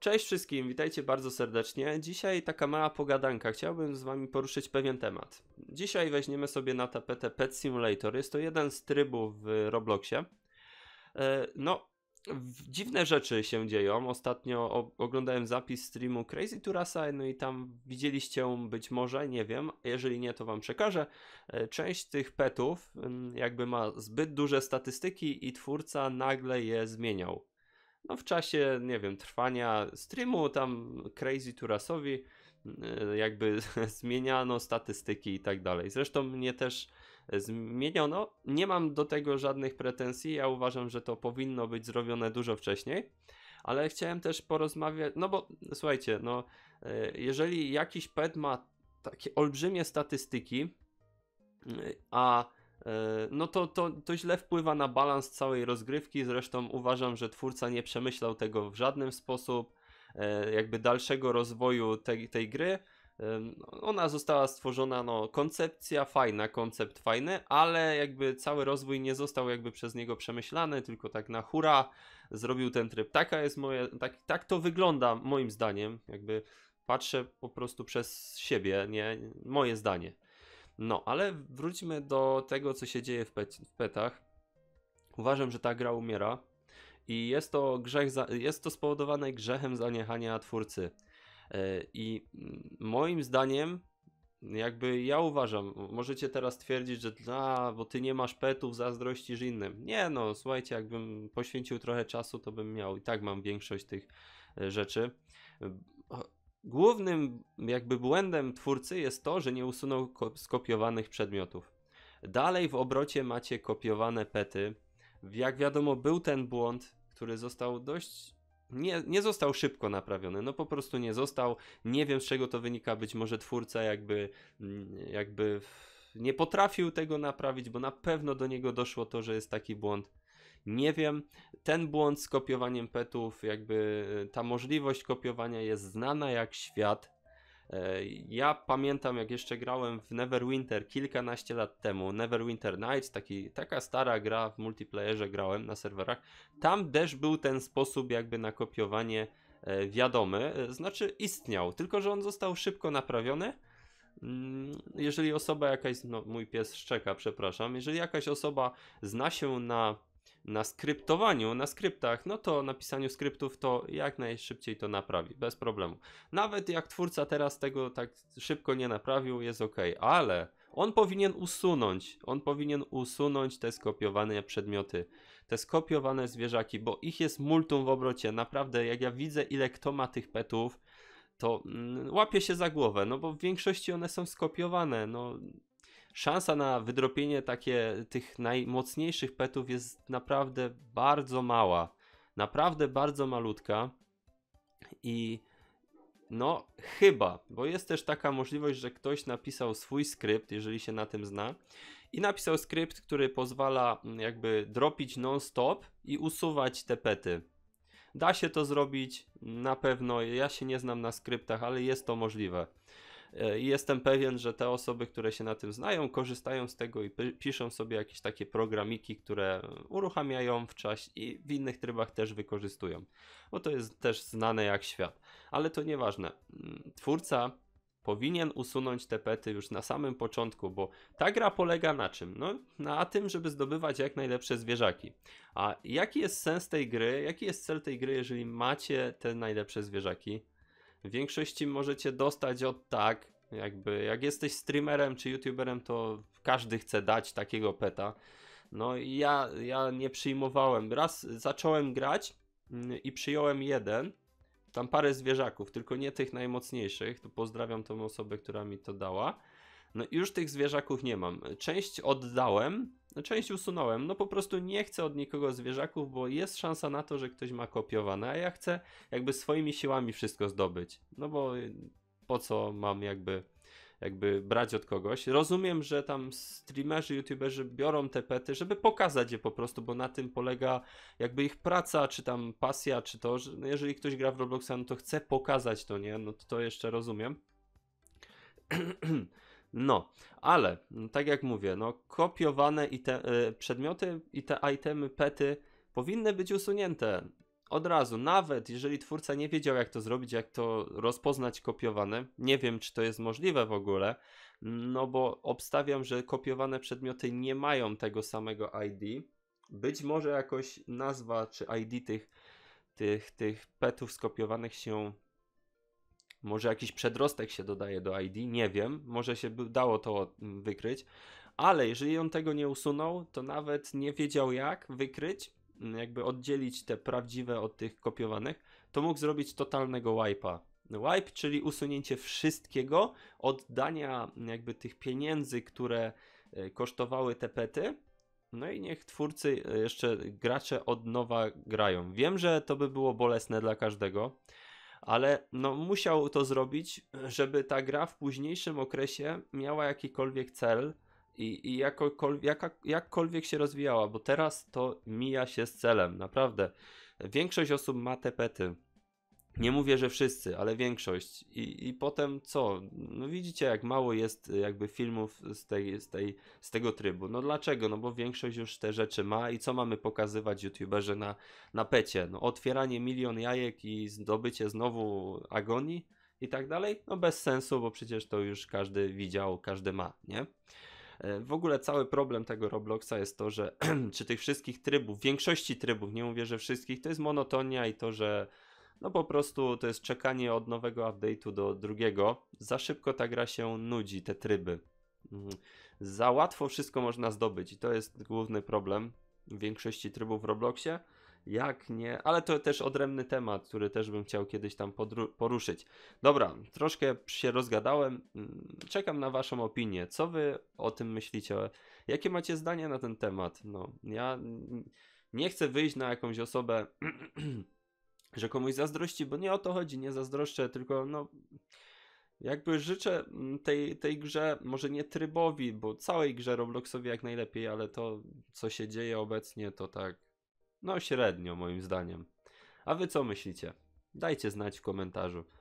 Cześć wszystkim, witajcie bardzo serdecznie. Dzisiaj taka mała pogadanka. Chciałbym z Wami poruszyć pewien temat. Dzisiaj weźmiemy sobie na tapetę Pet Simulator. Jest to jeden z trybów w Robloxie. E, no, dziwne rzeczy się dzieją. Ostatnio oglądałem zapis streamu Crazy Turasa, no i tam widzieliście być może, nie wiem, jeżeli nie to wam przekażę. E, część tych petów mm, jakby ma zbyt duże statystyki i twórca nagle je zmieniał no w czasie, nie wiem, trwania streamu tam Crazy Turasowi y, jakby zmieniano statystyki i tak dalej. Zresztą mnie też zmieniono. Nie mam do tego żadnych pretensji. Ja uważam, że to powinno być zrobione dużo wcześniej. Ale chciałem też porozmawiać, no bo słuchajcie, no y, jeżeli jakiś pet ma takie olbrzymie statystyki, y, a E, no to, to, to źle wpływa na balans całej rozgrywki. Zresztą uważam, że twórca nie przemyślał tego w żaden sposób, e, jakby dalszego rozwoju tej, tej gry. Ona została stworzona, no koncepcja fajna, koncept fajny, ale jakby cały rozwój nie został jakby przez niego przemyślany, tylko tak na hura zrobił ten tryb. Taka jest moja, tak, tak to wygląda moim zdaniem, jakby patrzę po prostu przez siebie, nie, moje zdanie. No, ale wróćmy do tego, co się dzieje w, w petach. Uważam, że ta gra umiera i jest to, grzech za, jest to spowodowane grzechem zaniechania twórcy. E, I moim zdaniem, jakby ja uważam, możecie teraz twierdzić, że dla, bo ty nie masz petów, zazdrościsz innym. Nie no, słuchajcie, jakbym poświęcił trochę czasu, to bym miał. I tak mam większość tych e, rzeczy. Głównym jakby błędem twórcy jest to, że nie usunął skopiowanych przedmiotów. Dalej w obrocie macie kopiowane pety. Jak wiadomo, był ten błąd, który został dość. Nie, nie został szybko naprawiony, no po prostu nie został. Nie wiem z czego to wynika, być może twórca jakby, mm, jakby nie potrafił tego naprawić, bo na pewno do niego doszło to, że jest taki błąd. Nie wiem. Ten błąd z kopiowaniem petów, jakby y, ta możliwość kopiowania jest znana jak świat. E, ja pamiętam, jak jeszcze grałem w Neverwinter kilkanaście lat temu, Neverwinter Nights, taki, taka stara gra w multiplayerze grałem na serwerach. Tam też był ten sposób jakby na kopiowanie e, wiadomy, e, znaczy istniał, tylko że on został szybko naprawiony. Mm, jeżeli osoba jakaś, no mój pies szczeka, przepraszam, jeżeli jakaś osoba zna się na na skryptowaniu, na skryptach, no to napisaniu skryptów to jak najszybciej to naprawi, bez problemu. Nawet jak twórca teraz tego tak szybko nie naprawił, jest ok, ale on powinien usunąć, on powinien usunąć te skopiowane przedmioty, te skopiowane zwierzaki, bo ich jest multum w obrocie. Naprawdę, jak ja widzę, ile kto ma tych petów, to mm, łapie się za głowę, no bo w większości one są skopiowane, no szansa na wydropienie takie tych najmocniejszych petów jest naprawdę bardzo mała. Naprawdę bardzo malutka. I no, chyba, bo jest też taka możliwość, że ktoś napisał swój skrypt, jeżeli się na tym zna, i napisał skrypt, który pozwala mm, jakby dropić non-stop i usuwać te pety. Da się to zrobić na pewno, ja się nie znam na skryptach, ale jest to możliwe. E, I jestem pewien, że te osoby, które się na tym znają, korzystają z tego i piszą sobie jakieś takie programiki, które uruchamiają w czasie i w innych trybach też wykorzystują. Bo to jest też znane jak świat. Ale to nieważne. Mm, twórca powinien usunąć te pety już na samym początku, bo ta gra polega na czym? No, na tym, żeby zdobywać jak najlepsze zwierzaki. A jaki jest sens tej gry? Jaki jest cel tej gry, jeżeli macie te najlepsze zwierzaki? w większości możecie dostać od tak, jakby jak jesteś streamerem czy youtuberem, to każdy chce dać takiego peta. No i ja, ja nie przyjmowałem. Raz zacząłem grać mm, i przyjąłem jeden, tam parę zwierzaków, tylko nie tych najmocniejszych. Tu pozdrawiam tą osobę, która mi to dała. No już tych zwierzaków nie mam. Część oddałem, no część usunąłem. No po prostu nie chcę od nikogo zwierzaków, bo jest szansa na to, że ktoś ma kopiowane, a ja chcę jakby swoimi siłami wszystko zdobyć. No bo po co mam jakby jakby brać od kogoś. Rozumiem, że tam streamerzy, youtuberzy biorą te pety, żeby pokazać je po prostu, bo na tym polega jakby ich praca, czy tam pasja, czy to, że no jeżeli ktoś gra w Robloxa, no to chce pokazać to, nie? No to jeszcze rozumiem. No, ale no, tak jak mówię, no, kopiowane ite, y, przedmioty i te itemy, pety powinny być usunięte od razu, nawet jeżeli twórca nie wiedział, jak to zrobić, jak to rozpoznać kopiowane, nie wiem, czy to jest możliwe w ogóle, no bo obstawiam, że kopiowane przedmioty nie mają tego samego ID. Być może jakoś nazwa czy ID tych, tych, tych petów skopiowanych się może jakiś przedrostek się dodaje do ID, nie wiem, może się by dało to mm, wykryć, ale jeżeli on tego nie usunął, to nawet nie wiedział jak wykryć, mm, jakby oddzielić te prawdziwe od tych kopiowanych, to mógł zrobić totalnego wipe'a. Wipe, czyli usunięcie wszystkiego, oddania mm, jakby tych pieniędzy, które e, kosztowały te pety. No i niech twórcy, e, jeszcze gracze od nowa grają. Wiem, że to by było bolesne dla każdego ale no, musiał to zrobić, żeby ta gra w późniejszym okresie miała jakikolwiek cel i, i jakokolwiek, jaka, jakkolwiek się rozwijała, bo teraz to mija się z celem, naprawdę. Większość osób ma te pety nie mówię, że wszyscy, ale większość. I, i potem co? No widzicie, jak mało jest y, jakby filmów z, tej, z, tej, z tego trybu. No dlaczego? No bo większość już te rzeczy ma i co mamy pokazywać youtuberze na, na pecie? No otwieranie milion jajek i zdobycie znowu agonii i tak dalej? No bez sensu, bo przecież to już każdy widział, każdy ma, nie? E, w ogóle cały problem tego Robloxa jest to, że czy tych wszystkich trybów, większości trybów, nie mówię, że wszystkich, to jest monotonia i to, że no po prostu to jest czekanie od nowego update'u do drugiego. Za szybko ta gra się nudzi, te tryby. Mhm. Za łatwo wszystko można zdobyć i to jest główny problem w większości trybów w Robloxie. Jak nie, ale to też odrębny temat, który też bym chciał kiedyś tam poruszyć. Dobra, troszkę się rozgadałem. Mm, czekam na Waszą opinię. Co Wy o tym myślicie? Jakie macie zdanie na ten temat? No, ja nie chcę wyjść na jakąś osobę. że komuś zazdrości, bo nie o to chodzi, nie zazdroszczę, tylko no jakby życzę mm, tej, tej grze, może nie trybowi, bo całej grze Robloxowi jak najlepiej, ale to co się dzieje obecnie to tak no średnio moim zdaniem. A wy co myślicie? Dajcie znać w komentarzu.